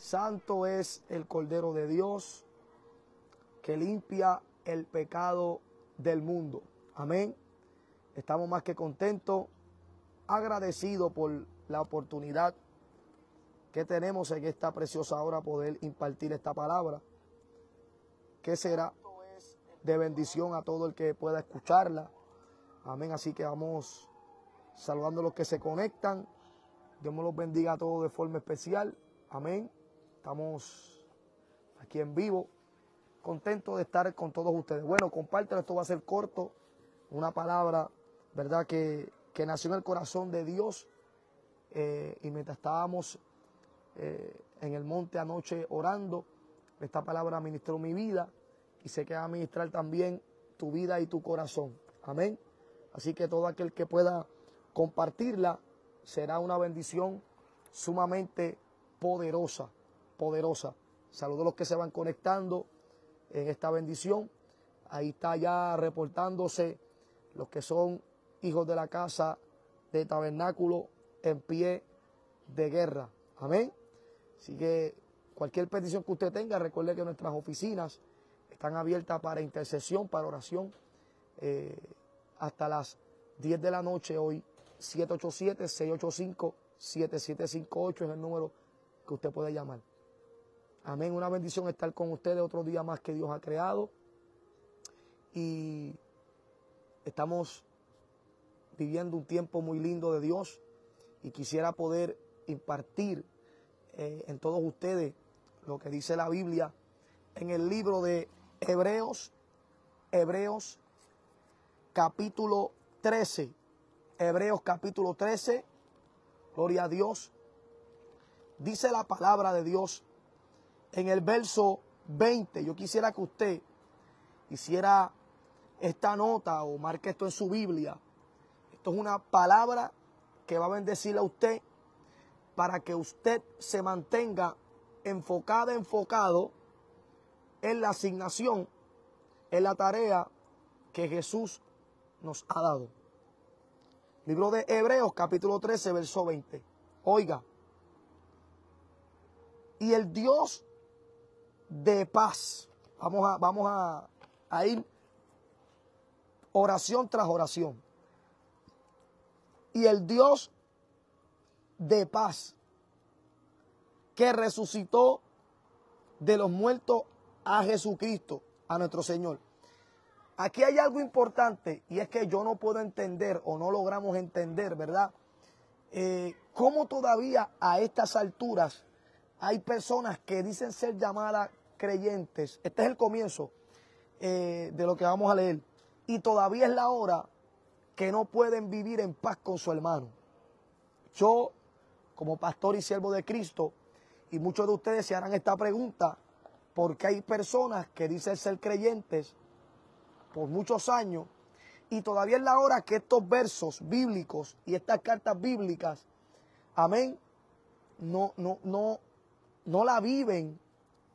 Santo es el Cordero de Dios que limpia el pecado del mundo. Amén. Estamos más que contentos, agradecidos por la oportunidad que tenemos en esta preciosa hora poder impartir esta palabra, que será de bendición a todo el que pueda escucharla. Amén. Así que vamos saludando a los que se conectan. Dios me los bendiga a todos de forma especial. Amén. Estamos aquí en vivo, contento de estar con todos ustedes. Bueno, compártelo, esto va a ser corto, una palabra, ¿verdad? Que, que nació en el corazón de Dios eh, y mientras estábamos eh, en el monte anoche orando, esta palabra ministró mi vida y sé que va a ministrar también tu vida y tu corazón. Amén. Así que todo aquel que pueda compartirla será una bendición sumamente poderosa poderosa. Saludo a los que se van conectando en esta bendición. Ahí está ya reportándose los que son hijos de la casa de tabernáculo en pie de guerra. Amén. Así que cualquier petición que usted tenga, recuerde que nuestras oficinas están abiertas para intercesión, para oración, eh, hasta las 10 de la noche hoy. 787-685-7758 es el número que usted puede llamar. Amén. Una bendición estar con ustedes otro día más que Dios ha creado. Y estamos viviendo un tiempo muy lindo de Dios y quisiera poder impartir eh, en todos ustedes lo que dice la Biblia en el libro de Hebreos, Hebreos capítulo 13, Hebreos capítulo 13, gloria a Dios, dice la palabra de Dios en el verso 20. Yo quisiera que usted hiciera esta nota o marque esto en su Biblia. Esto es una palabra que va a bendecirle a usted para que usted se mantenga enfocada, enfocado en la asignación, en la tarea que Jesús nos ha dado. Libro de Hebreos capítulo 13, verso 20. Oiga, y el Dios de paz. Vamos a, vamos a, ir oración tras oración. Y el Dios de paz que resucitó de los muertos a Jesucristo, a nuestro Señor. Aquí hay algo importante y es que yo no puedo entender o no logramos entender, ¿verdad? Eh, ¿Cómo todavía a estas alturas hay personas que dicen ser llamadas creyentes. Este es el comienzo eh, de lo que vamos a leer. Y todavía es la hora que no pueden vivir en paz con su hermano. Yo, como pastor y siervo de Cristo, y muchos de ustedes se harán esta pregunta, porque hay personas que dicen ser creyentes por muchos años, y todavía es la hora que estos versos bíblicos y estas cartas bíblicas, amén, no, no, no, no la viven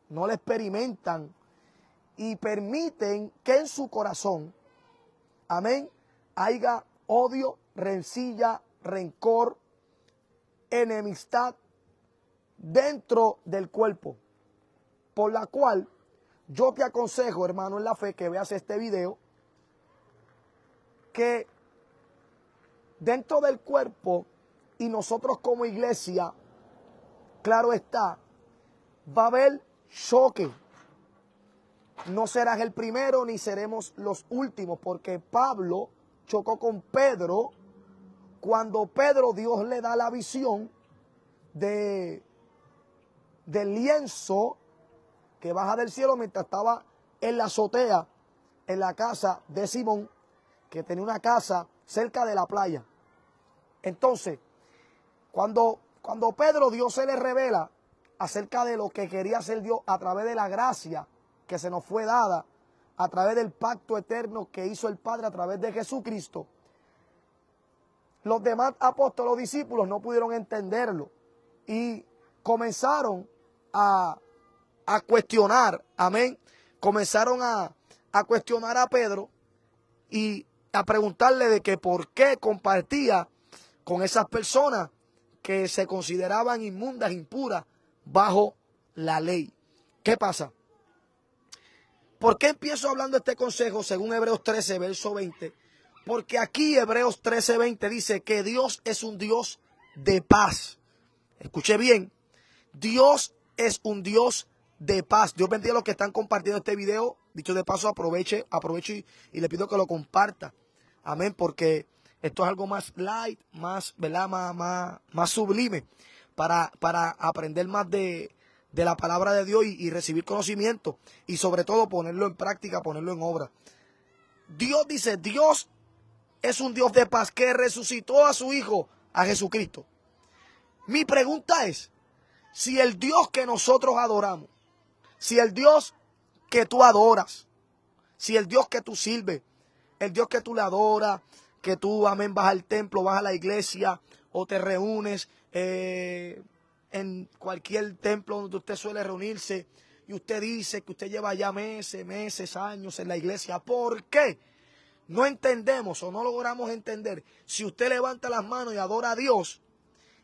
no la experimentan y permiten que en su corazón, amén, haya odio, rencilla, rencor, enemistad dentro del cuerpo. Por la cual yo te aconsejo, hermano en la fe, que veas este video, que dentro del cuerpo y nosotros como iglesia, claro está, va a haber choque. No serás el primero ni seremos los últimos, porque Pablo chocó con Pedro cuando Pedro Dios le da la visión de del lienzo que baja del cielo mientras estaba en la azotea en la casa de Simón, que tenía una casa cerca de la playa. Entonces, cuando, cuando Pedro Dios se le revela acerca de lo que quería hacer Dios a través de la gracia que se nos fue dada, a través del pacto eterno que hizo el Padre a través de Jesucristo, los demás apóstoles discípulos no pudieron entenderlo y comenzaron a, cuestionar, amén, comenzaron a, a cuestionar a Pedro y a preguntarle de que por qué compartía con esas personas que se consideraban inmundas, impuras, bajo la ley. ¿Qué pasa? ¿Por qué empiezo hablando este consejo según Hebreos 13, verso 20? Porque aquí Hebreos 13, 20 dice que Dios es un Dios de paz. Escuche bien, Dios es un Dios de paz. Dios bendiga a los que están compartiendo este video. Dicho de paso, aproveche, aproveche y, le pido que lo comparta. Amén, porque esto es algo más light, más, ¿verdad? más sublime para, aprender más de, la palabra de Dios y, y, recibir conocimiento y sobre todo ponerlo en práctica, ponerlo en obra. Dios dice, Dios es un Dios de paz que resucitó a su Hijo, a Jesucristo. Mi pregunta es, si el Dios que nosotros adoramos, si el Dios que tú adoras, si el Dios que tú sirves, el Dios que tú le adoras, que tú, amén, vas al templo, vas a la iglesia o te reúnes eh, en cualquier templo donde usted suele reunirse y usted dice que usted lleva ya meses, meses, años en la iglesia. ¿Por qué? No entendemos o no logramos entender. Si usted levanta las manos y adora a Dios,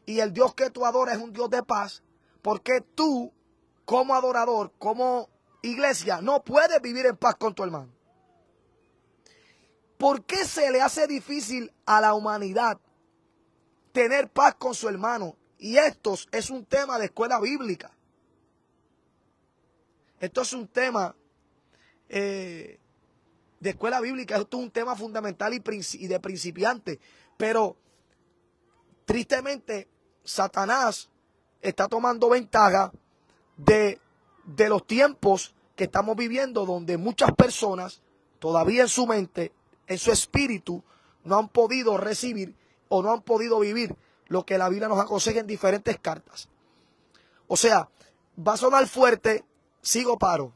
y el Dios que tú adoras es un Dios de paz, ¿por qué tú, como adorador, como iglesia, no puedes vivir en paz con tu hermano? ¿Por qué se le hace difícil a la humanidad tener paz con su hermano. Y esto es un tema de escuela bíblica. Esto es un tema eh, de escuela bíblica, esto es un tema fundamental y, de principiante. Pero tristemente, Satanás está tomando ventaja de, de los tiempos que estamos viviendo, donde muchas personas todavía en su mente, en su espíritu, no han podido recibir o no han podido vivir lo que la vida nos aconseja en diferentes cartas. O sea, va a sonar fuerte, sigo paro.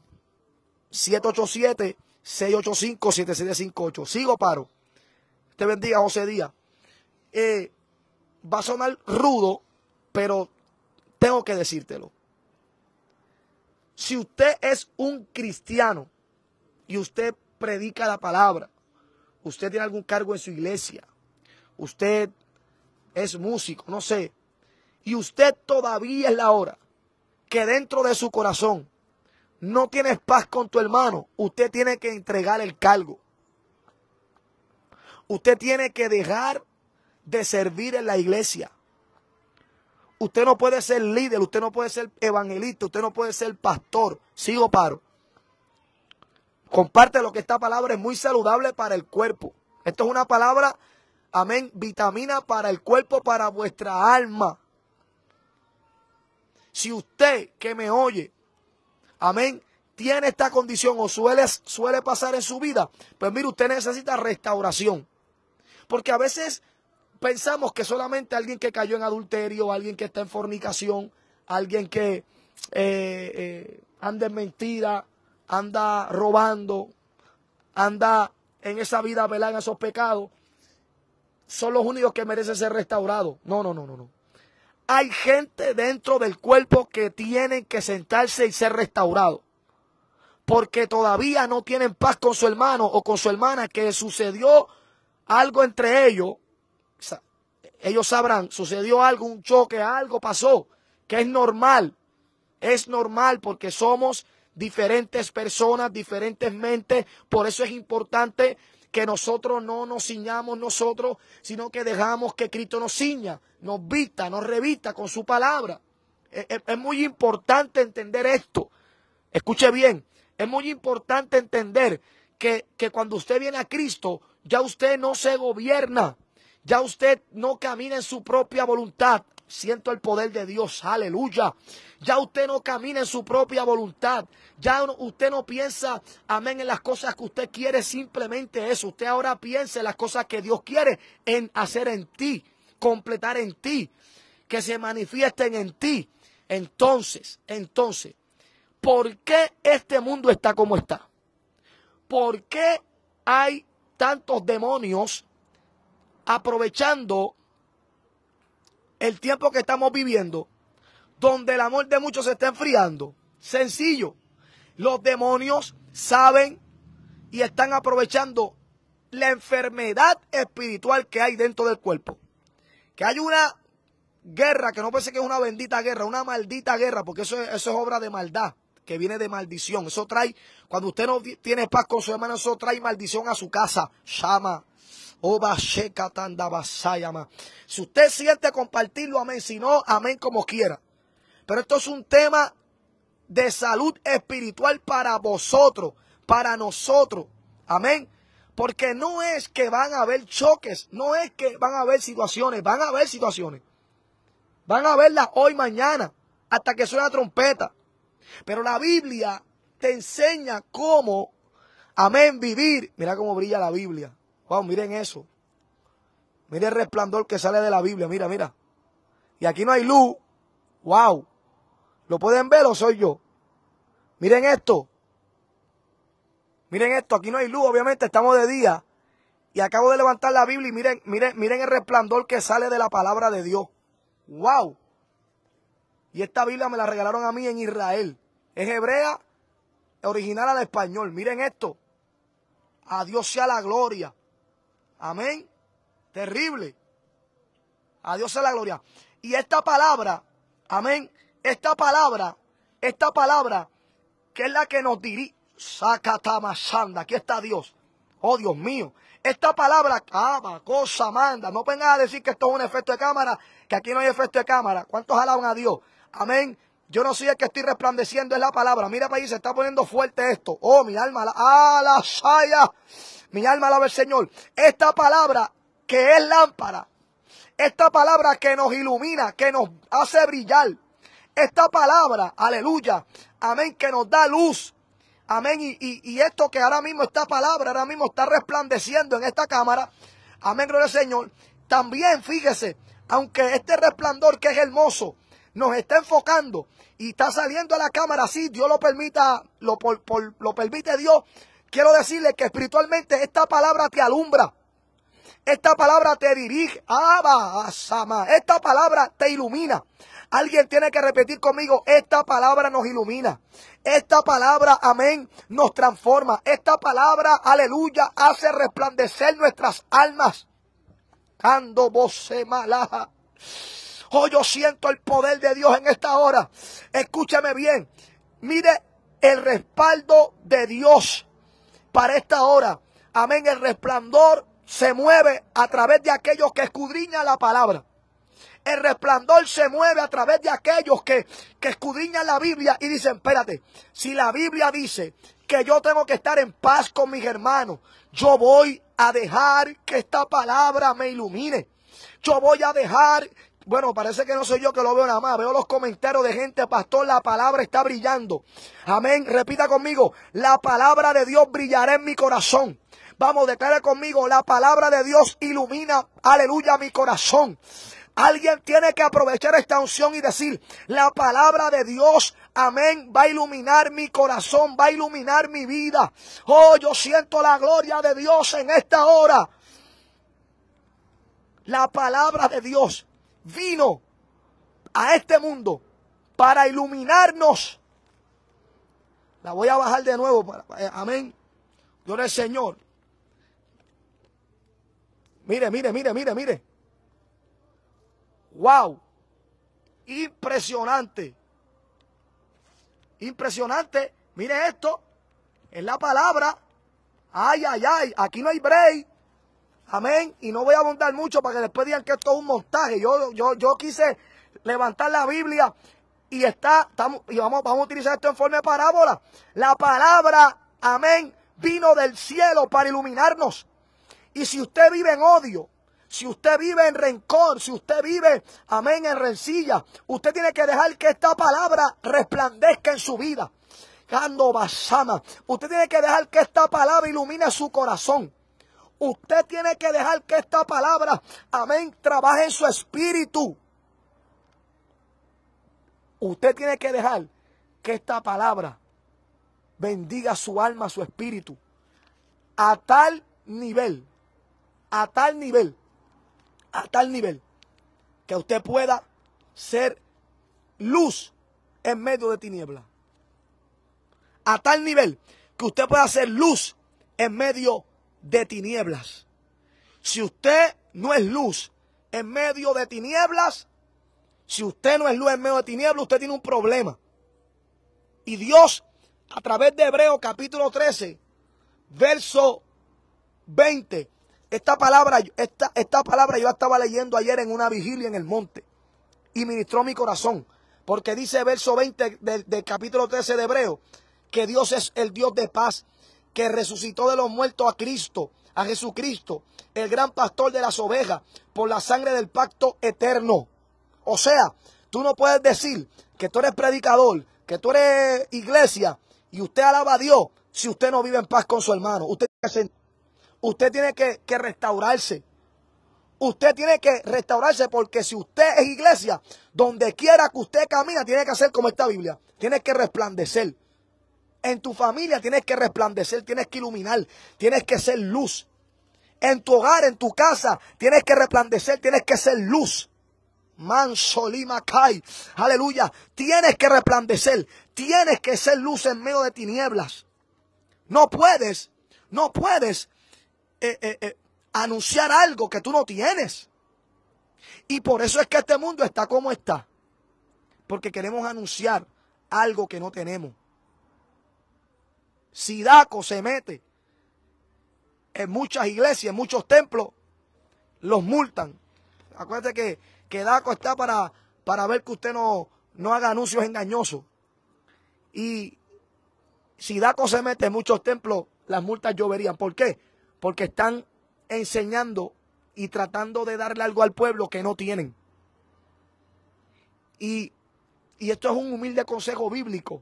787-685-7758. Sigo paro. Te bendiga, José Díaz. Eh, va a sonar rudo, pero tengo que decírtelo. Si usted es un cristiano y usted predica la palabra, usted tiene algún cargo en su iglesia, usted es músico, no sé, y usted todavía es la hora que dentro de su corazón no tienes paz con tu hermano, usted tiene que entregar el cargo. Usted tiene que dejar de servir en la iglesia. Usted no puede ser líder, usted no puede ser evangelista, usted no puede ser pastor. Sigo paro. Comparte lo que esta palabra es muy saludable para el cuerpo. Esto es una palabra Amén. Vitamina para el cuerpo, para vuestra alma. Si usted que me oye, amén, tiene esta condición o suele, suele pasar en su vida, pues mire, usted necesita restauración. Porque a veces pensamos que solamente alguien que cayó en adulterio, alguien que está en fornicación, alguien que eh, eh, anda en mentira, anda robando, anda en esa vida ¿verdad?, en esos pecados, son los únicos que merecen ser restaurados. No, no, no, no, no. Hay gente dentro del cuerpo que tienen que sentarse y ser restaurado. Porque todavía no tienen paz con su hermano o con su hermana que sucedió algo entre ellos. Ellos sabrán, sucedió algo, un choque, algo pasó, que es normal. Es normal porque somos diferentes personas, diferentes mentes. Por eso es importante que nosotros no nos ciñamos nosotros, sino que dejamos que Cristo nos ciña, nos vista, nos revista con su palabra. Es, muy importante entender esto. Escuche bien, es muy importante entender que, que cuando usted viene a Cristo, ya usted no se gobierna, ya usted no camina en su propia voluntad. Siento el poder de Dios. Aleluya. Ya usted no camina en su propia voluntad. Ya usted no piensa, amén, en las cosas que usted quiere. Simplemente eso. Usted ahora piensa en las cosas que Dios quiere en hacer en ti, completar en ti, que se manifiesten en ti. Entonces, entonces, ¿por qué este mundo está como está? ¿Por qué hay tantos demonios aprovechando el tiempo que estamos viviendo, donde el amor de muchos se está enfriando. Sencillo, los demonios saben y están aprovechando la enfermedad espiritual que hay dentro del cuerpo. Que hay una guerra, que no parece que es una bendita guerra, una maldita guerra, porque eso, es, eso es obra de maldad, que viene de maldición. Eso trae, cuando usted no tiene paz con su hermano, eso trae maldición a su casa. Llama si usted siente compartirlo, amén. Si no, amén como quiera. Pero esto es un tema de salud espiritual para vosotros, para nosotros. Amén. Porque no es que van a haber choques, no es que van a haber situaciones, van a haber situaciones. Van a verlas hoy, mañana, hasta que suene la trompeta. Pero la Biblia te enseña cómo, amén, vivir. Mira cómo brilla la Biblia. Wow, miren eso. Miren el resplandor que sale de la Biblia, mira, mira. Y aquí no hay luz. Wow. ¿Lo pueden ver o soy yo? Miren esto. Miren esto, aquí no hay luz, obviamente estamos de día. Y acabo de levantar la Biblia y miren, miren, miren el resplandor que sale de la palabra de Dios. ¡Wow! Y esta Biblia me la regalaron a mí en Israel. Es hebrea, original al español. Miren esto. A Dios sea la gloria. Amén. Terrible. A Dios sea la gloria. Y esta palabra, amén, esta palabra, esta palabra, que es la que nos dirige, Sanda, aquí está Dios. Oh Dios mío, esta palabra, ama, cosa, manda. No vengan a decir que esto es un efecto de cámara, que aquí no hay efecto de cámara. ¿Cuántos alaban a Dios? Amén. Yo no soy el que estoy resplandeciendo, es la palabra. Mira, país, se está poniendo fuerte esto. Oh, mi alma, la, ah, la saya. Mi alma alaba el Señor. Esta palabra que es lámpara. Esta palabra que nos ilumina, que nos hace brillar. Esta palabra, aleluya. Amén, que nos da luz. Amén. Y, y, y esto que ahora mismo, esta palabra, ahora mismo está resplandeciendo en esta cámara. Amén, gloria al Señor. También, fíjese, aunque este resplandor que es hermoso, nos está enfocando y está saliendo a la cámara, si Dios lo permita, lo, lo permite Dios, quiero decirle que espiritualmente esta palabra te alumbra. Esta palabra te dirige, ah, ah, sama Esta palabra te ilumina. Alguien tiene que repetir conmigo, esta palabra nos ilumina. Esta palabra, amén, nos transforma. Esta palabra, aleluya, hace resplandecer nuestras almas. Cuando voce malaja. Oh, yo siento el poder de Dios en esta hora. Escúchame bien. Mire el respaldo de Dios para esta hora. Amén. El resplandor se mueve a través de aquellos que escudriñan la palabra. El resplandor se mueve a través de aquellos que, que escudriñan la Biblia y dicen, espérate, si la Biblia dice que yo tengo que estar en paz con mis hermanos, yo voy a dejar que esta palabra me ilumine. Yo voy a dejar bueno, parece que no soy yo que lo veo nada más. Veo los comentarios de gente, pastor, la palabra está brillando. Amén. Repita conmigo, la palabra de Dios brillará en mi corazón. Vamos, declara conmigo, la palabra de Dios ilumina, aleluya, mi corazón. Alguien tiene que aprovechar esta unción y decir, la palabra de Dios, amén, va a iluminar mi corazón, va a iluminar mi vida. Oh, yo siento la gloria de Dios en esta hora. La palabra de Dios vino a este mundo para iluminarnos. La voy a bajar de nuevo. Eh, amén. Gloria al Señor. Mire, mire, mire, mire, mire. Wow. Impresionante. Impresionante. Mire esto. Es la palabra. Ay, ay, ay. Aquí no hay break. Amén. Y no voy a abundar mucho para que después digan que esto es un montaje. Yo, yo, yo quise levantar la Biblia y está, y vamos, vamos a utilizar esto en forma de parábola. La palabra, amén, vino del cielo para iluminarnos. Y si usted vive en odio, si usted vive en rencor, si usted vive, amén, en rencilla, usted tiene que dejar que esta palabra resplandezca en su vida. usted tiene que dejar que esta palabra ilumine su corazón. Usted tiene que dejar que esta palabra, amén, trabaje en su espíritu. Usted tiene que dejar que esta palabra bendiga su alma, su espíritu. A tal nivel, a tal nivel, a tal nivel, que usted pueda ser luz en medio de tinieblas. A tal nivel que usted pueda ser luz en medio de de tinieblas. Si usted no es luz en medio de tinieblas, si usted no es luz en medio de tinieblas, usted tiene un problema. Y Dios, a través de Hebreo capítulo 13, verso 20, esta palabra, esta, esta palabra yo estaba leyendo ayer en una vigilia en el monte y ministró mi corazón. Porque dice verso 20 del, del capítulo 13 de Hebreo que Dios es el Dios de paz que resucitó de los muertos a Cristo, a Jesucristo, el gran pastor de las ovejas, por la sangre del pacto eterno. O sea, tú no puedes decir que tú eres predicador, que tú eres iglesia y usted alaba a Dios si usted no vive en paz con su hermano. Usted tiene que, restaurarse. Usted tiene que restaurarse porque si usted es iglesia, donde quiera que usted camina, tiene que hacer como esta Biblia. Tiene que resplandecer. En tu familia tienes que resplandecer, tienes que iluminar, tienes que ser luz. En tu hogar, en tu casa, tienes que resplandecer, tienes que ser luz. Mansolima Kai, aleluya. Tienes que resplandecer, tienes que ser luz en medio de tinieblas. No puedes, no puedes eh, eh, eh, anunciar algo que tú no tienes. Y por eso es que este mundo está como está. Porque queremos anunciar algo que no tenemos. Si DACO se mete en muchas iglesias, en muchos templos, los multan. Acuérdate que, que Daco está para, para ver que usted no, no haga anuncios engañosos. Y si Daco se mete en muchos templos, las multas lloverían. ¿Por qué? Porque están enseñando y tratando de darle algo al pueblo que no tienen. Y, y esto es un humilde consejo bíblico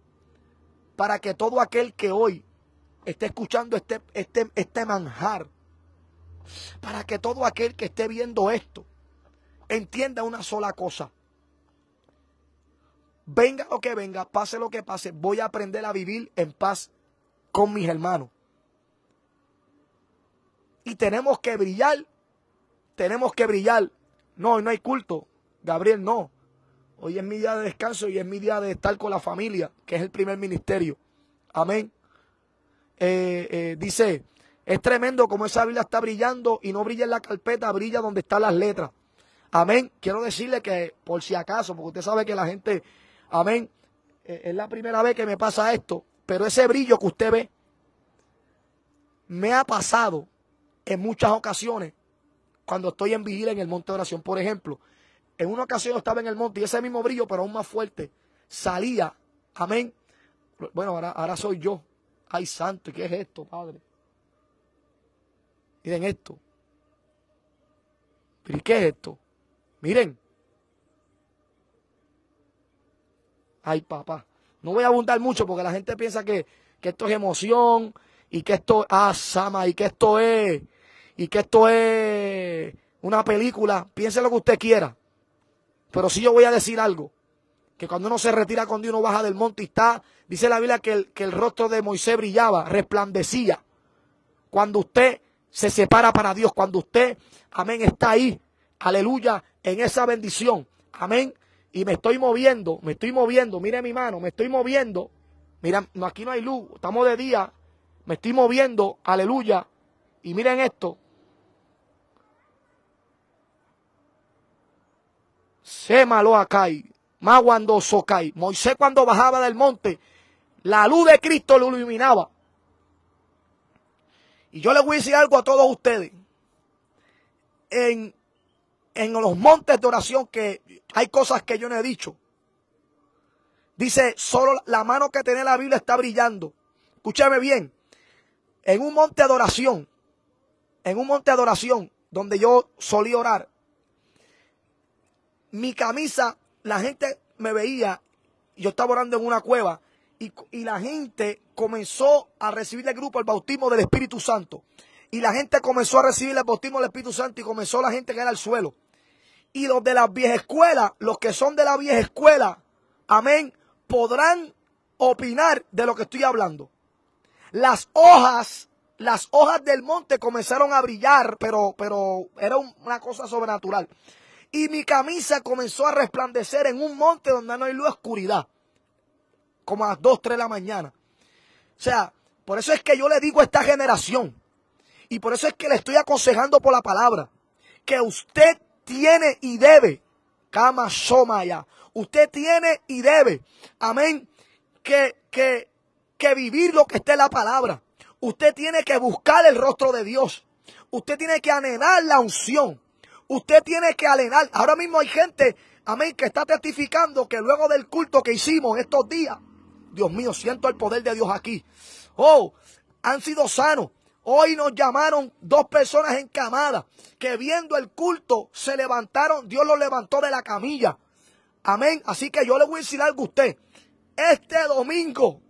para que todo aquel que hoy esté escuchando este, este, este, manjar, para que todo aquel que esté viendo esto entienda una sola cosa. Venga lo que venga, pase lo que pase, voy a aprender a vivir en paz con mis hermanos. Y tenemos que brillar, tenemos que brillar. No, no hay culto, Gabriel, no. Hoy es mi día de descanso y es mi día de estar con la familia, que es el primer ministerio. Amén. Eh, eh, dice, es tremendo como esa Biblia está brillando y no brilla en la carpeta, brilla donde están las letras. Amén. Quiero decirle que por si acaso, porque usted sabe que la gente, amén, eh, es la primera vez que me pasa esto, pero ese brillo que usted ve, me ha pasado en muchas ocasiones cuando estoy en vigilia en el monte de oración, por ejemplo. En una ocasión estaba en el monte y ese mismo brillo, pero aún más fuerte, salía. Amén. Bueno, ahora, ahora soy yo. Ay, santo, ¿y qué es esto, Padre? Miren esto. y qué es esto? Miren. Ay, papá. No voy a abundar mucho porque la gente piensa que, esto es emoción y que esto, ah, y que esto es, y que esto es una película. Piense lo que usted quiera. Pero si yo voy a decir algo, que cuando uno se retira con Dios, uno baja del monte y está, dice la Biblia que el, que el rostro de Moisés brillaba, resplandecía. Cuando usted se separa para Dios, cuando usted, amén, está ahí, aleluya, en esa bendición, amén, y me estoy moviendo, me estoy moviendo, mire mi mano, me estoy moviendo, mira, no, aquí no hay luz, estamos de día, me estoy moviendo, aleluya, y miren esto, Se malo acá. Más cuando socai. Moisés cuando bajaba del monte, la luz de Cristo lo iluminaba. Y yo les voy a decir algo a todos ustedes. En, en los montes de oración que hay cosas que yo no he dicho. Dice, solo la mano que tiene la Biblia está brillando. Escúchame bien. En un monte de oración, en un monte de oración donde yo solía orar, mi camisa, la gente me veía, yo estaba orando en una cueva, y, la gente comenzó a recibir el grupo el bautismo del Espíritu Santo. Y la gente comenzó a recibir el bautismo del Espíritu Santo y comenzó la gente a caer al suelo. Y los de la vieja escuela, los que son de la vieja escuela, amén, podrán opinar de lo que estoy hablando. Las hojas, las hojas del monte comenzaron a brillar, pero, pero era una cosa sobrenatural y mi camisa comenzó a resplandecer en un monte donde no hay luz, oscuridad. Como a las 2, 3 de la mañana. O sea, por eso es que yo le digo a esta generación. Y por eso es que le estoy aconsejando por la palabra. Que usted tiene y debe. soma Somaya. Usted tiene y debe. Amén. Que, que, que vivir lo que esté en la palabra. Usted tiene que buscar el rostro de Dios. Usted tiene que anhelar la unción. Usted tiene que alenar. Ahora mismo hay gente, amén, que está testificando que luego del culto que hicimos estos días, Dios mío, siento el poder de Dios aquí. Oh, han sido sanos. Hoy nos llamaron dos personas encamadas que viendo el culto se levantaron, Dios los levantó de la camilla. Amén. Así que yo le voy a decir algo a usted. Este domingo,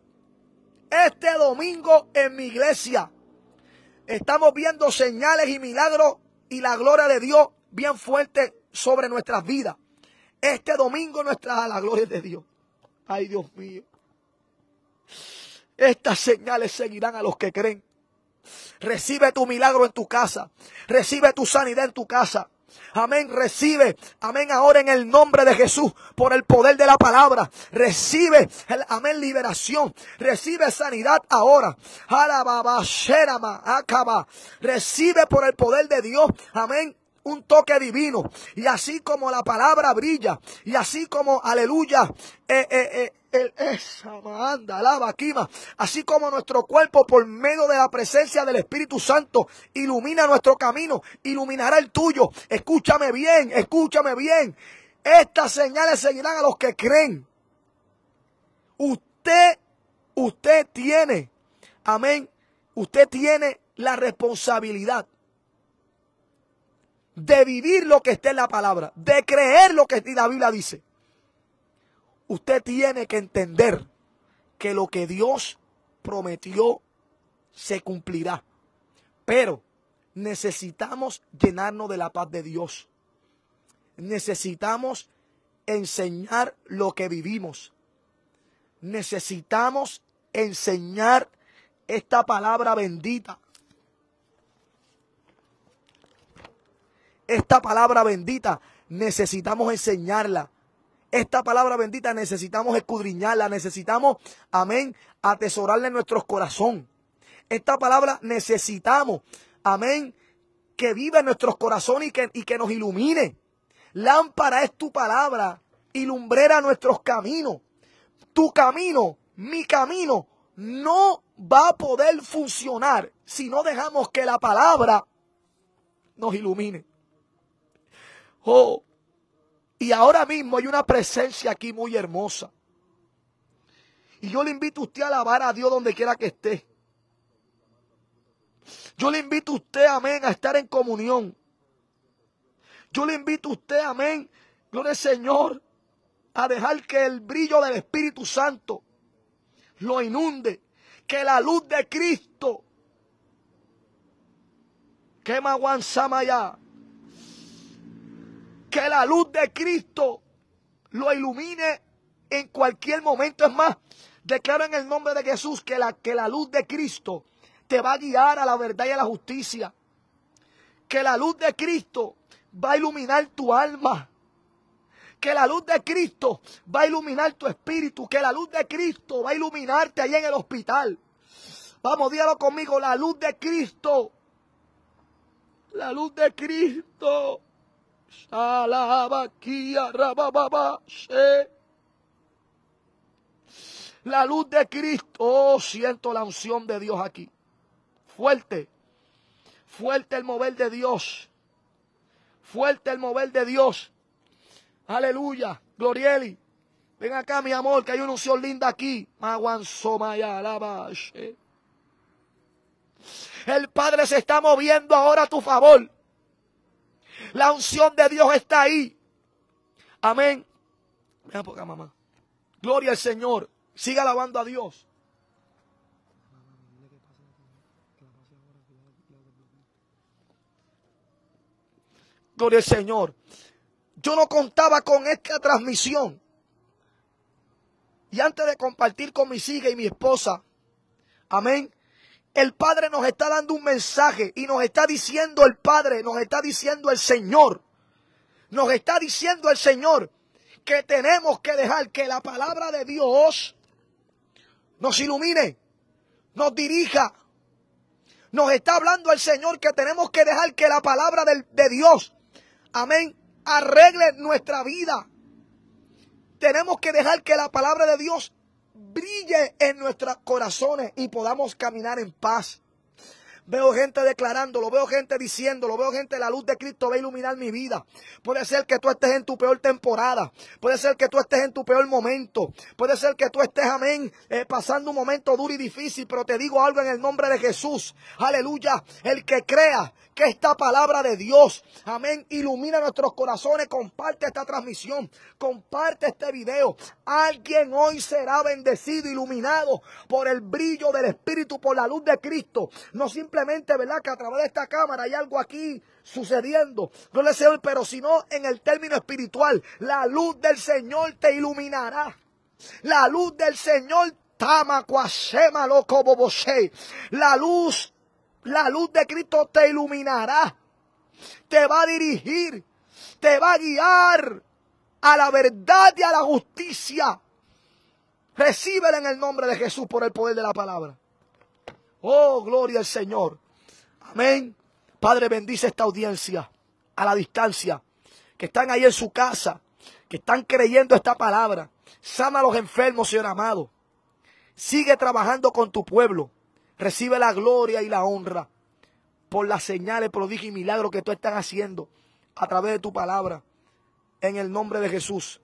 este domingo en mi iglesia, estamos viendo señales y milagros y la gloria de Dios bien fuerte sobre nuestras vidas. Este domingo nuestra la gloria de Dios. Ay, Dios mío. Estas señales seguirán a los que creen. Recibe tu milagro en tu casa. Recibe tu sanidad en tu casa. Amén, recibe. Amén, ahora en el nombre de Jesús, por el poder de la palabra. Recibe, el, amén, liberación. Recibe sanidad ahora. Acaba. Recibe por el poder de Dios. Amén, un toque divino. Y así como la palabra brilla, y así como, aleluya, eh, eh, eh, esa manda, la Así como nuestro cuerpo, por medio de la presencia del Espíritu Santo, ilumina nuestro camino, iluminará el tuyo. Escúchame bien, escúchame bien. Estas señales seguirán a los que creen. Usted, usted tiene, amén, usted tiene la responsabilidad de vivir lo que está en la palabra, de creer lo que la Biblia dice. Usted tiene que entender que lo que Dios prometió se cumplirá. Pero necesitamos llenarnos de la paz de Dios. Necesitamos enseñar lo que vivimos. Necesitamos enseñar esta palabra bendita Esta palabra bendita necesitamos enseñarla. Esta palabra bendita necesitamos escudriñarla, necesitamos, amén, atesorarla en nuestros corazón. Esta palabra necesitamos, amén, que viva en nuestros corazones y que, y que nos ilumine. Lámpara es tu palabra y lumbrera nuestros caminos. Tu camino, mi camino, no va a poder funcionar si no dejamos que la palabra nos ilumine. Oh, y ahora mismo hay una presencia aquí muy hermosa. Y yo le invito a usted a alabar a Dios donde quiera que esté. Yo le invito a usted, amén, a estar en comunión. Yo le invito a usted, amén, gloria al Señor, a dejar que el brillo del Espíritu Santo lo inunde. Que la luz de Cristo quema ya que la luz de Cristo lo ilumine en cualquier momento. Es más, declaro en el nombre de Jesús que la, que la luz de Cristo te va a guiar a la verdad y a la justicia. Que la luz de Cristo va a iluminar tu alma. Que la luz de Cristo va a iluminar tu espíritu. Que la luz de Cristo va a iluminarte ahí en el hospital. Vamos, dígalo conmigo. La luz de Cristo. La luz de Cristo la luz de Cristo, oh, siento la unción de Dios aquí. Fuerte, fuerte el mover de Dios. Fuerte el mover de Dios. Aleluya, Glorieli. Ven acá, mi amor, que hay una unción linda aquí. El Padre se está moviendo ahora a tu favor. La unción de Dios está ahí. Amén. Gloria al Señor. Siga alabando a Dios. Gloria al Señor. Yo no contaba con esta transmisión. Y antes de compartir con mis hijas y mi esposa, amén, el Padre nos está dando un mensaje y nos está diciendo el Padre, nos está diciendo el Señor, nos está diciendo el Señor que tenemos que dejar que la palabra de Dios nos ilumine, nos dirija. Nos está hablando el Señor que tenemos que dejar que la palabra de, Dios, amén, arregle nuestra vida. Tenemos que dejar que la palabra de Dios brille en nuestros corazones y podamos caminar en paz. Veo gente declarando lo veo gente diciendo lo veo gente, la luz de Cristo va a iluminar mi vida. Puede ser que tú estés en tu peor temporada, puede ser que tú estés en tu peor momento, puede ser que tú estés, amén, eh, pasando un momento duro y difícil, pero te digo algo en el nombre de Jesús. Aleluya, el que crea que esta palabra de Dios, amén, ilumina nuestros corazones. Comparte esta transmisión, comparte este video. Alguien hoy será bendecido, iluminado por el brillo del Espíritu, por la luz de Cristo. No simplemente, ¿verdad? Que a través de esta cámara hay algo aquí sucediendo. No le sé pero sino en el término espiritual. La luz del Señor te iluminará. La luz del Señor Tama La luz la luz de Cristo te iluminará, te va a dirigir, te va a guiar a la verdad y a la justicia. Recíbela en el nombre de Jesús por el poder de la palabra. Oh, gloria al Señor. Amén. Padre, bendice esta audiencia a la distancia, que están ahí en su casa, que están creyendo esta palabra. Sana a los enfermos, Señor amado. Sigue trabajando con tu pueblo. Recibe la gloria y la honra por las señales, prodigios y milagros que tú estás haciendo a través de tu palabra. En el nombre de Jesús.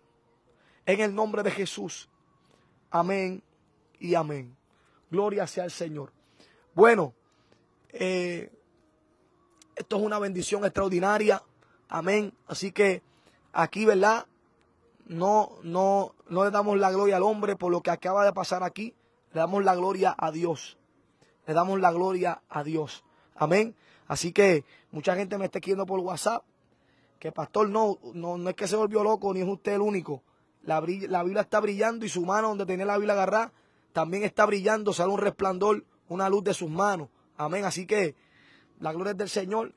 En el nombre de Jesús. Amén y amén. Gloria sea el Señor. Bueno, eh, esto es una bendición extraordinaria. Amén. Así que aquí, ¿verdad? No, no, no le damos la gloria al hombre por lo que acaba de pasar aquí. Le damos la gloria a Dios. Le damos la gloria a Dios. Amén. Así que mucha gente me está escribiendo por WhatsApp que pastor no, no, es que se volvió loco, ni es usted el único. La, la Biblia está brillando y su mano donde tenía la Biblia agarrada también está brillando, sale un resplandor, una luz de sus manos. Amén. Así que la gloria es del Señor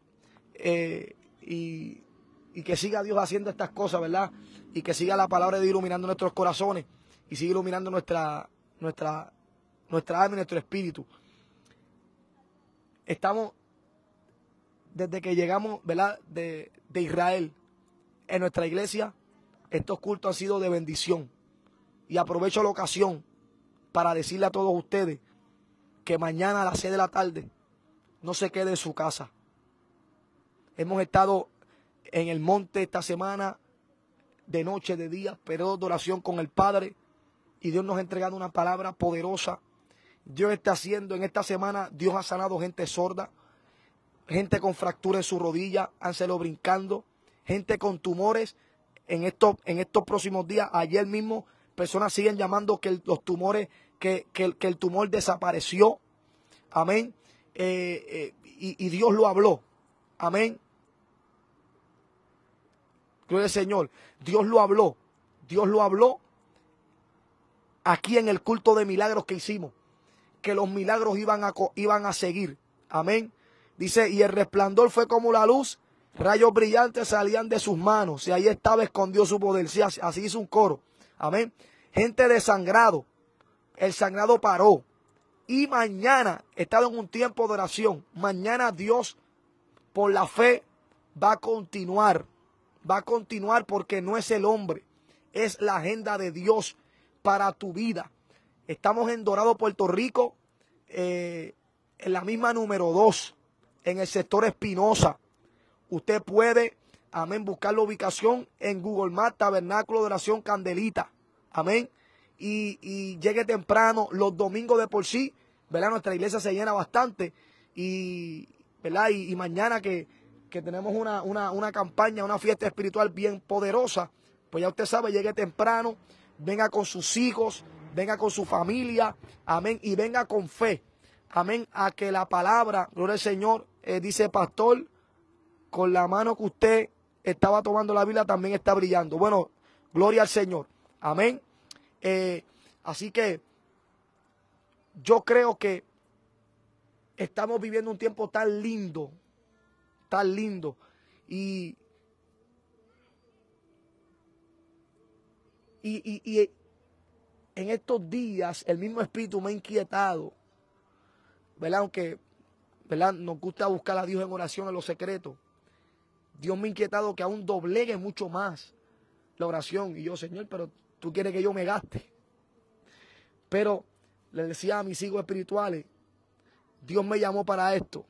eh, y, que siga Dios haciendo estas cosas, ¿verdad? Y que siga la palabra de Dios iluminando nuestros corazones y siga iluminando nuestra, nuestra, nuestra alma y nuestro espíritu estamos, desde que llegamos, De, Israel, en nuestra iglesia, estos cultos han sido de bendición. Y aprovecho la ocasión para decirle a todos ustedes que mañana a las 6 de la tarde no se quede en su casa. Hemos estado en el monte esta semana, de noche, de día, pero de oración con el Padre, y Dios nos ha entregado una palabra poderosa Dios está haciendo. En esta semana Dios ha sanado gente sorda, gente con fractura en su rodilla, Ángelo brincando, gente con tumores. En estos, en estos próximos días, ayer mismo, personas siguen llamando que los tumores, que, que, el tumor desapareció. Amén. Eh, eh, y, y Dios lo habló. Amén. Gloria al Señor. Dios lo habló. Dios lo habló aquí en el culto de milagros que hicimos que los milagros iban a, iban a seguir. Amén. Dice, y el resplandor fue como la luz, rayos brillantes salían de sus manos, y ahí estaba escondió su poder. así hizo un coro. Amén. Gente de sangrado, el sangrado paró. Y mañana, he estado en un tiempo de oración, mañana Dios, por la fe, va a continuar. Va a continuar porque no es el hombre, es la agenda de Dios para tu vida. Estamos en Dorado, Puerto Rico, eh, en la misma número 2, en el sector Espinosa. Usted puede, amén, buscar la ubicación en Google Maps, Tabernáculo de Nación Candelita. Amén. Y, llegue temprano, los domingos de por sí, ¿verdad? Nuestra iglesia se llena bastante. Y, ¿verdad? Y, mañana que, que tenemos una, una, una campaña, una fiesta espiritual bien poderosa, pues ya usted sabe, llegue temprano, venga con sus hijos, venga con su familia, amén, y venga con fe, amén, a que la palabra, gloria al Señor, eh, dice pastor, con la mano que usted estaba tomando la Biblia también está brillando. Bueno, gloria al Señor, amén. Eh, así que yo creo que estamos viviendo un tiempo tan lindo, tan lindo, y, y en estos días el mismo espíritu me ha inquietado, ¿verdad? Aunque, ¿verdad? Nos gusta buscar a Dios en oración en los secretos. Dios me ha inquietado que aún doblegue mucho más la oración. Y yo, Señor, pero tú quieres que yo me gaste. Pero le decía a mis hijos espirituales, Dios me llamó para esto.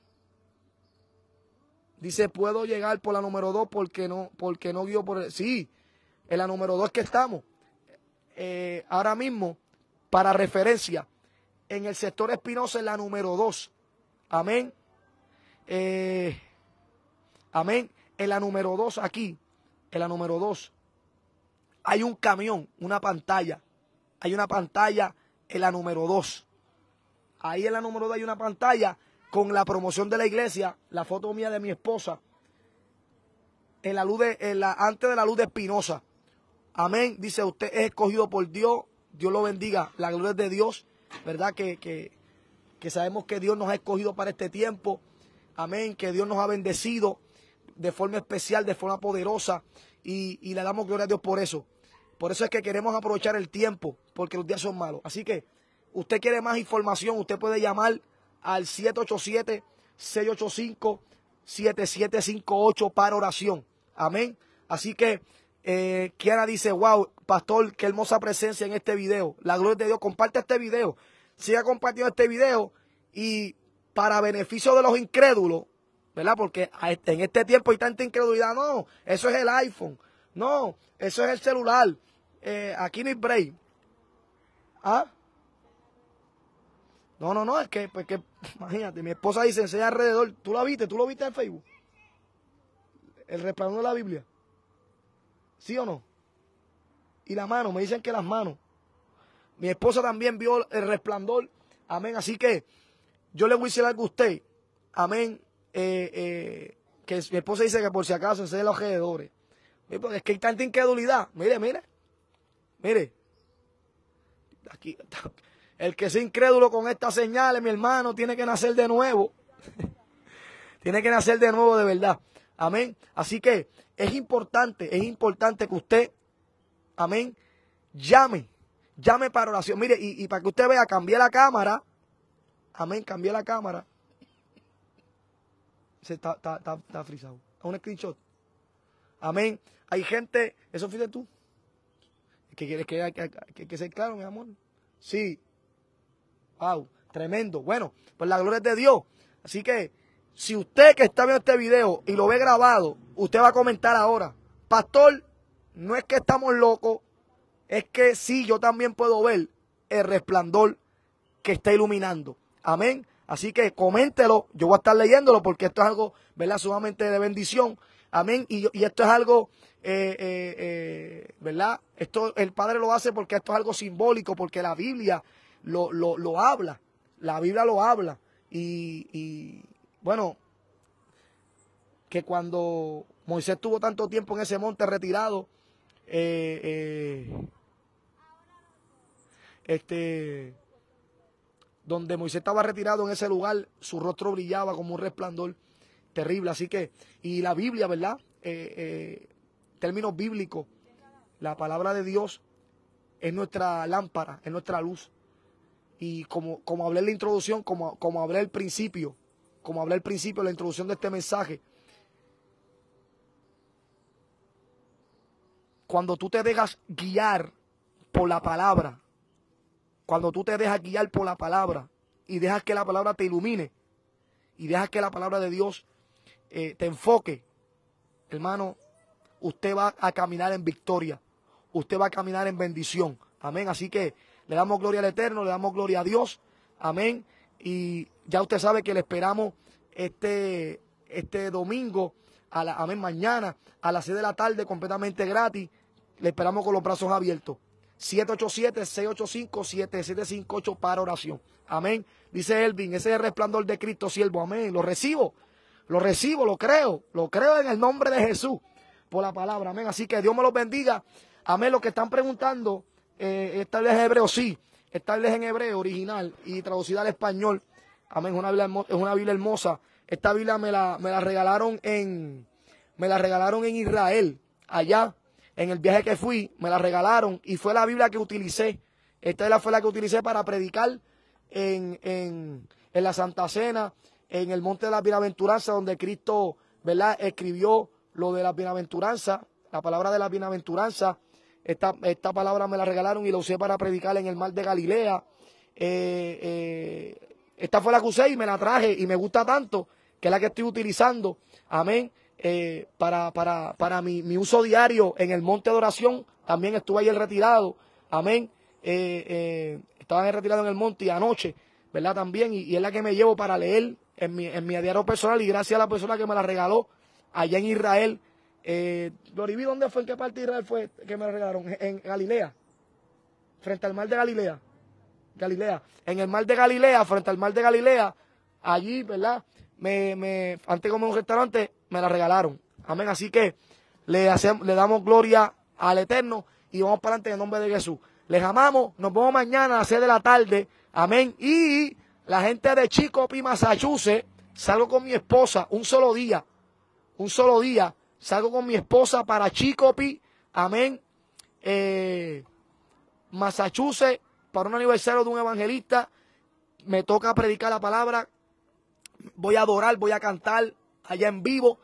Dice, puedo llegar por la número dos porque no, porque no dio por Sí, en la número dos que estamos. Eh, ahora mismo, para referencia, en el sector Espinosa es la número 2. Amén. Eh, amén. En la número 2 aquí, en la número 2, hay un camión, una pantalla. Hay una pantalla en la número 2. Ahí en la número 2 hay una pantalla con la promoción de la iglesia, la foto mía de mi esposa, en la luz en la, antes de la luz de Espinosa. Amén. Dice, usted es escogido por Dios. Dios lo bendiga. La gloria es de Dios. ¿Verdad? Que, sabemos que Dios nos ha escogido para este tiempo. Amén. Que Dios nos ha bendecido de forma especial, de forma poderosa. Y, y le damos gloria a Dios por eso. Por eso es que queremos aprovechar el tiempo, porque los días son malos. Así que usted quiere más información, usted puede llamar al 787-685-7758 para oración. Amén. Así que eh, dice, wow, pastor, qué hermosa presencia en este video. La gloria de Dios, comparte este video. Siga compartiendo este video y para beneficio de los incrédulos, ¿verdad? Porque este, en este tiempo hay tanta incredulidad. No, eso es el iPhone. No, eso es el celular. Eh, aquí no hay break. ¿Ah? No, no, no, es que, pues que, imagínate, mi esposa dice, enseña alrededor. ¿Tú lo viste? ¿Tú lo viste en Facebook? El resplandor de la Biblia. ¿Sí o no? Y la mano, me dicen que las manos. Mi esposa también vio el resplandor. Amén. Así que yo le voy a decir algo a usted. Amén. Eh, eh, que mi esposa dice que por si acaso enseñe los alrededores. es que hay tanta incredulidad. Mire, mire. Mire. Aquí, el que sea incrédulo con estas señales, mi hermano, tiene que nacer de nuevo. tiene que nacer de nuevo de verdad. Amén. Así que es importante, es importante que usted, amén, llame, llame para oración. Mire, y, para que usted vea, cambié la cámara. Amén, cambié la cámara. Se está, frisado. Es un screenshot. Amén. Hay gente, eso fíjate tú. que quieres que, que, que, que, claro, mi amor? Sí. Wow, tremendo. Bueno, pues la gloria es de Dios. Así que si usted que está viendo este video y lo ve grabado, usted va a comentar ahora, pastor, no es que estamos locos, es que sí, yo también puedo ver el resplandor que está iluminando. Amén. Así que coméntelo, yo voy a estar leyéndolo porque esto es algo, ¿verdad? Sumamente de bendición. Amén. Y, esto es algo, eh, eh, eh, ¿verdad? Esto el Padre lo hace porque esto es algo simbólico, porque la Biblia lo, habla, la Biblia lo habla. y, bueno, que cuando Moisés tuvo tanto tiempo en ese monte retirado, eh, eh, este, donde Moisés estaba retirado en ese lugar, su rostro brillaba como un resplandor terrible. Así que, y la Biblia, ¿verdad? Eh, términos bíblicos, la palabra de Dios es nuestra lámpara, es nuestra luz. Y como, como hablé en la introducción, como, como hablé el principio, como hablé al principio la introducción de este mensaje, cuando tú te dejas guiar por la palabra, cuando tú te dejas guiar por la palabra y dejas que la palabra te ilumine y dejas que la palabra de Dios eh, te enfoque, hermano, usted va a caminar en victoria, usted va a caminar en bendición. Amén. Así que le damos gloria al Eterno, le damos gloria a Dios. Amén. Y ya usted sabe que le esperamos este, este domingo, a la, mañana, a las 6 de la tarde, completamente gratis. Le esperamos con los brazos abiertos. 787-685-7758 para oración. Amén. Dice Elvin, ese es el resplandor de Cristo, siervo. Amén. Lo recibo, lo recibo, lo creo, lo creo en el nombre de Jesús por la palabra. Amén. Así que Dios me los bendiga. Amén. Los que están preguntando, eh, esta vez es hebreo, sí. Esta vez en hebreo original y traducida al español. Amén. Es una Biblia, hermosa, es una Biblia hermosa. Esta Biblia me la, me la regalaron en, me la regalaron en Israel, allá, en el viaje que fui, me la regalaron y fue la Biblia que utilicé. Esta fue la que utilicé para predicar en, en, en la Santa Cena, en el Monte de la Bienaventuranza, donde Cristo, ¿verdad?, escribió lo de la bienaventuranza, la palabra de la bienaventuranza. Esta, esta palabra me la regalaron y lo usé para predicar en el mar de Galilea. Eh, eh, esta fue la que usé y me la traje y me gusta tanto que es la que estoy utilizando. Amén. Eh, para, mi, uso diario en el monte de oración. También estuve ahí el retirado. Amén. Eh, eh, estaba eh, retirado en el monte y anoche, ¿verdad? También. Y, es la que me llevo para leer en mi, en diario personal. Y gracias a la persona que me la regaló allá en Israel. Eh, ¿dónde fue? ¿En qué parte de Israel fue que me la regalaron? En Galilea. Frente al mar de Galilea. Galilea, en el mar de Galilea, frente al mar de Galilea, allí, ¿verdad? Me, me, antes comí un restaurante, me la regalaron. Amén. Así que le, hacemos, le damos gloria al Eterno y vamos para adelante en el nombre de Jesús. Les amamos, nos vemos mañana a las 6 de la tarde. Amén. Y la gente de Chicopi, Massachusetts, salgo con mi esposa un solo día. Un solo día. Salgo con mi esposa para Chicopi. Amén. Eh, Massachusetts para un aniversario de un evangelista, me toca predicar la palabra, voy a adorar, voy a cantar allá en vivo.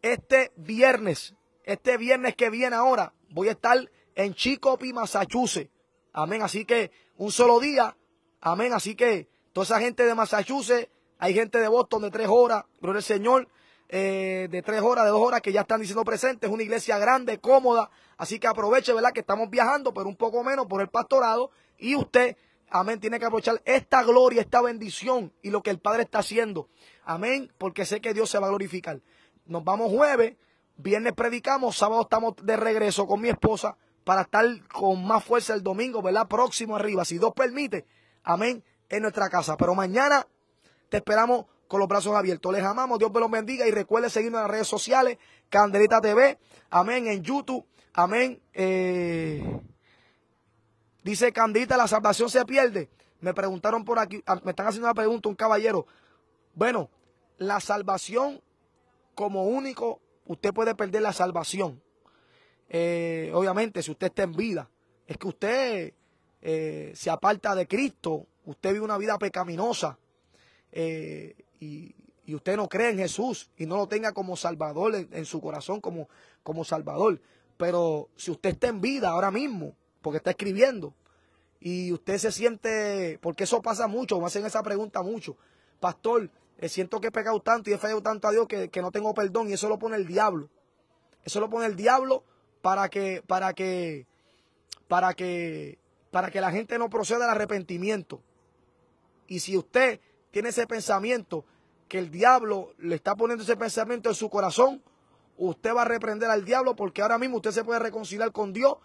Este viernes, este viernes que viene ahora, voy a estar en Chicopee, Massachusetts. Amén, así que un solo día, amén, así que toda esa gente de Massachusetts, hay gente de Boston de tres horas, gloria el Señor, eh, de tres horas, de dos horas que ya están diciendo presentes. Es una iglesia grande, cómoda. Así que aproveche, ¿verdad? Que estamos viajando, pero un poco menos por el pastorado. Y usted, amén, tiene que aprovechar esta gloria, esta bendición y lo que el Padre está haciendo. Amén, porque sé que Dios se va a glorificar. Nos vamos jueves, viernes predicamos, sábado estamos de regreso con mi esposa para estar con más fuerza el domingo, ¿verdad? Próximo arriba, si Dios permite. Amén, en nuestra casa. Pero mañana te esperamos con los brazos abiertos. Les amamos, Dios me los bendiga y recuerde seguirnos en las redes sociales, Candelita TV, amén, en YouTube, amén. Eh, Dice Candita, la salvación se pierde. Me preguntaron por aquí, ah, me están haciendo una pregunta un caballero. Bueno, la salvación como único, usted puede perder la salvación. Eh, obviamente, si usted está en vida, es que usted eh, se aparta de Cristo, usted vive una vida pecaminosa eh, y, usted no cree en Jesús y no lo tenga como Salvador en, su corazón, como, como Salvador. Pero si usted está en vida ahora mismo, porque está escribiendo. Y usted se siente, porque eso pasa mucho, me hacen esa pregunta mucho. Pastor, eh, siento que he pecado tanto y he fallado tanto a Dios que, que, no tengo perdón y eso lo pone el diablo. Eso lo pone el diablo para que, para que, para que, para que la gente no proceda al arrepentimiento. Y si usted tiene ese pensamiento, que el diablo le está poniendo ese pensamiento en su corazón, usted va a reprender al diablo porque ahora mismo usted se puede reconciliar con Dios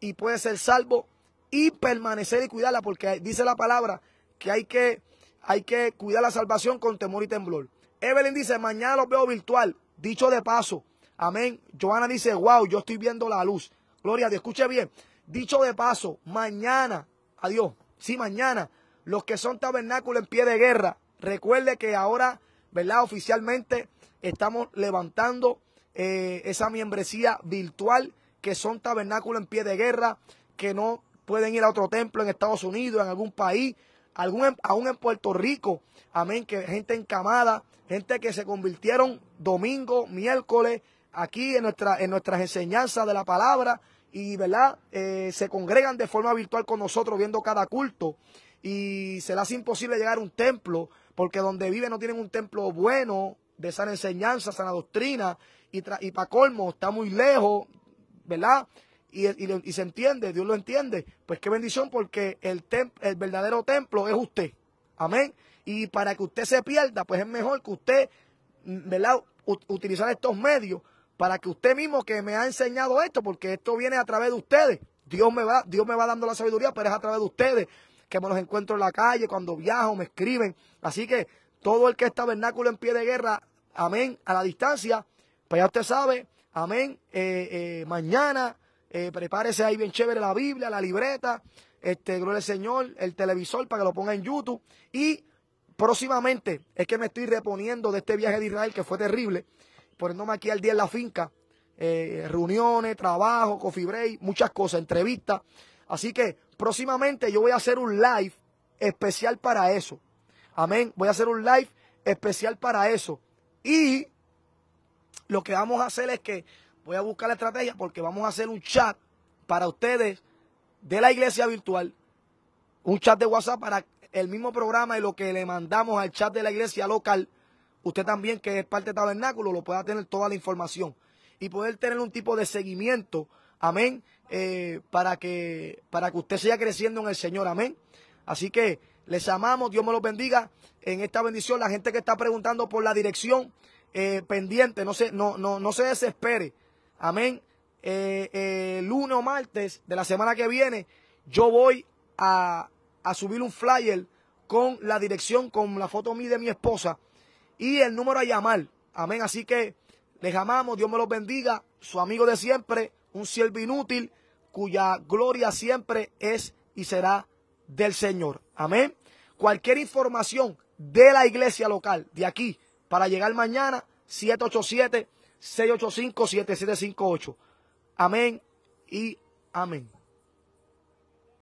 y puede ser salvo y permanecer y cuidarla, porque dice la palabra que hay que, hay que cuidar la salvación con temor y temblor. Evelyn dice, mañana los veo virtual, dicho de paso. Amén. Joana dice, wow, yo estoy viendo la luz. Gloria a Dios, escuche bien. Dicho de paso, mañana, adiós, sí, mañana, los que son tabernáculo en pie de guerra, recuerde que ahora, ¿verdad? Oficialmente estamos levantando eh, esa membresía virtual que son tabernáculos en pie de guerra, que no pueden ir a otro templo en Estados Unidos, en algún país, algún, aún en Puerto Rico. Amén, que gente encamada, gente que se convirtieron domingo, miércoles, aquí en, nuestra, en nuestras enseñanzas de la palabra y, ¿verdad? Eh, se congregan de forma virtual con nosotros viendo cada culto y se les hace imposible llegar a un templo porque donde viven no tienen un templo bueno de sana enseñanza, sana doctrina y, y para colmo está muy lejos, ¿verdad? Y, se entiende, Dios lo entiende. Pues qué bendición porque el, el verdadero templo es usted. Amén. Y para que usted se pierda, pues es mejor que usted, ¿verdad? utilizar estos medios para que usted mismo que me ha enseñado esto, porque esto viene a través de ustedes. Dios me va, Dios me va dando la sabiduría, pero es a través de ustedes que me los encuentro en la calle, cuando viajo, me escriben. Así que todo el que está vernáculo en pie de guerra, amén, a la distancia, pues ya usted sabe, Amén. Eh, eh, mañana, eh, prepárese ahí bien chévere la Biblia, la libreta, este, gloria al Señor, el televisor para que lo ponga en YouTube. Y próximamente es que me estoy reponiendo de este viaje de Israel que fue terrible, poniéndome aquí al día en la finca. reuniones, trabajo, coffee break, muchas cosas, entrevistas. Así que próximamente yo voy a hacer un live especial para eso. Amén. Voy a hacer un live especial para eso. Y lo que vamos a hacer es que voy a buscar la estrategia porque vamos a hacer un chat para ustedes de la iglesia virtual, un chat de WhatsApp para el mismo programa y lo que le mandamos al chat de la iglesia local, usted también que es parte del tabernáculo, lo pueda tener toda la información y poder tener un tipo de seguimiento, amén, eh, para, que, para que usted siga creciendo en el Señor, amén. Así que les amamos, Dios me los bendiga en esta bendición. La gente que está preguntando por la dirección, eh, pendiente, no se, no, no, no se desespere. Amén. el eh, eh, lunes o martes de la semana que viene, yo voy a, subir un flyer con la dirección, con la foto mía de mi esposa y el número a llamar. Amén. Así que les amamos, Dios me los bendiga. Su amigo de siempre, un siervo inútil, cuya gloria siempre es y será del Señor. Amén. Cualquier información de la iglesia local, de aquí, para llegar mañana, 787-685-7758. Amén y amén.